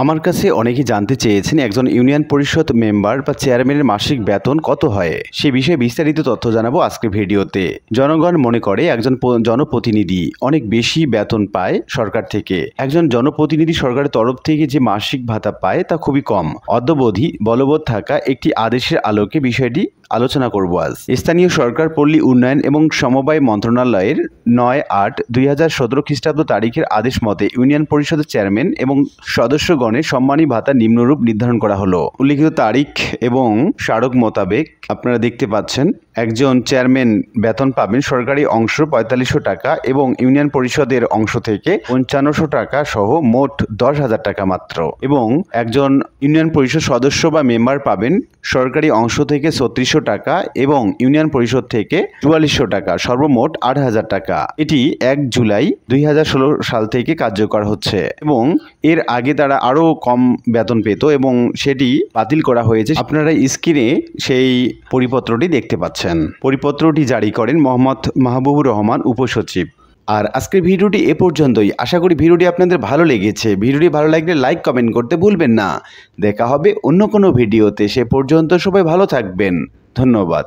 আমার কাছে অনেকেই জানতে চেয়েছেন একজন ইউনিয়ন পরিষদ মেম্বার বা চেয়ারম্যানের মাসিক বেতন কত হয় সে বিষয়ে বিস্তারিত তথ্য জানাবো আজকের ভিডিওতে জনগণ মনে করে একজন জনপ্রতিনিধি অনেক বেশি বেতন পায় সরকার থেকে একজন জনপ্রতিনিধি সরকারের তরফ থেকে যে মাসিক ভাতা পায় তা খুবই কম অদ্যবধি বলবৎ থাকা একটি আদেশের আলোকে বিষয়টি আলোচনা করব আজ স্থানীয় সরকার পল্লী উন্নয়ন এবং সমবায় মন্ত্রণালয়ের নয় আট দুই হাজার সতেরো খ্রিস্টাব্দ তারিখের আদেশ মতে ইউনিয়ন পরিষদের চেয়ারম্যান এবং সদস্যগণের সম্মানী ভাতা নিম্নরূপ নির্ধারণ করা হলো উল্লিখিত তারিখ এবং স্মারক মোতাবেক আপনারা দেখতে পাচ্ছেন একজন চেয়ারম্যান বেতন পাবেন সরকারি অংশ পঁয়তাল্লিশশো টাকা এবং ইউনিয়ন পরিষদের অংশ থেকে পঞ্চান্নশো টাকা সহ মোট দশ হাজার টাকা মাত্র এবং একজন ইউনিয়ন পরিষদ সদস্য বা মেম্বার পাবেন সরকারি অংশ থেকে ছত্রিশশো টাকা এবং ইউনিয়ন পরিষদ থেকে চুয়াল্লিশশো টাকা সর্বমোট আট হাজার টাকা এটি এক জুলাই দুই সাল থেকে কার্যকর হচ্ছে এবং এর আগে তারা আরও কম বেতন পেত এবং সেটি বাতিল করা হয়েছে আপনারা স্ক্রিনে সেই পরিপত্রটি দেখতে পাচ্ছেন পরিপত্রটি জারি করেন মোহাম্মদ মাহবুবুর রহমান উপসচিব আর আজকের ভিডিওটি এ পর্যন্তই আশা করি ভিডিওটি আপনাদের ভালো লেগেছে ভিডিওটি ভালো লাগলে লাইক কমেন্ট করতে ভুলবেন না দেখা হবে অন্য কোনো ভিডিওতে সে পর্যন্ত সবাই ভালো থাকবেন ধন্যবাদ